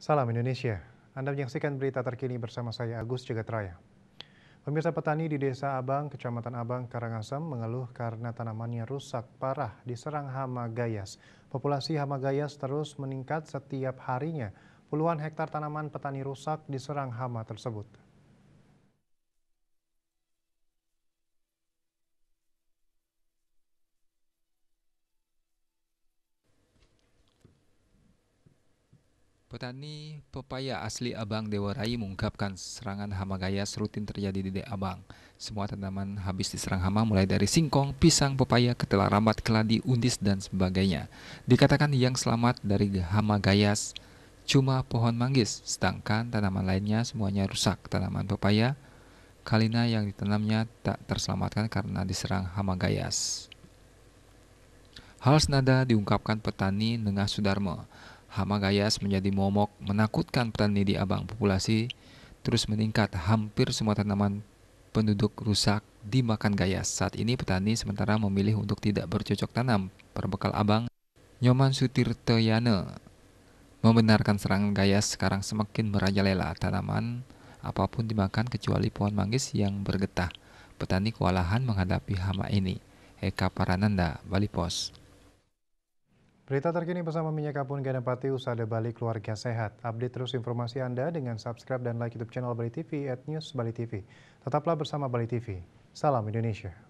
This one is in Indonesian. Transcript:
Salam Indonesia. Anda menyaksikan berita terkini bersama saya Agus Jagatraya. Pemirsa petani di Desa Abang, Kecamatan Abang, Karangasem mengeluh karena tanamannya rusak parah diserang hama gayas. Populasi hama gayas terus meningkat setiap harinya. Puluhan hektar tanaman petani rusak diserang hama tersebut. Petani pepaya asli Abang Dewa Rai mengungkapkan serangan hama gayas rutin terjadi di Abang. Semua tanaman habis diserang hama mulai dari singkong, pisang, pepaya, ketela rambat, keladi, undis, dan sebagainya. Dikatakan yang selamat dari hama gayas cuma pohon manggis, sedangkan tanaman lainnya semuanya rusak. Tanaman pepaya, kalina yang ditanamnya tak terselamatkan karena diserang hama gayas. Hal senada diungkapkan petani Nengah Sudarmo. Hama gayas menjadi momok menakutkan petani di abang populasi terus meningkat. Hampir semua tanaman penduduk rusak dimakan gayas. Saat ini petani sementara memilih untuk tidak bercocok tanam. Perbekal abang Nyoman Sutirteyane membenarkan serangan gayas sekarang semakin merajalela. Tanaman apapun dimakan kecuali pohon manggis yang bergetah. Petani kewalahan menghadapi hama ini. Eka Parananda, Bali Pos. Berita terkini bersama Minyak Kapun Ganapati Usaha Bali Keluarga Sehat. Update terus informasi Anda dengan subscribe dan like YouTube channel Bali TV at News Bali TV. Tetaplah bersama Bali TV. Salam Indonesia.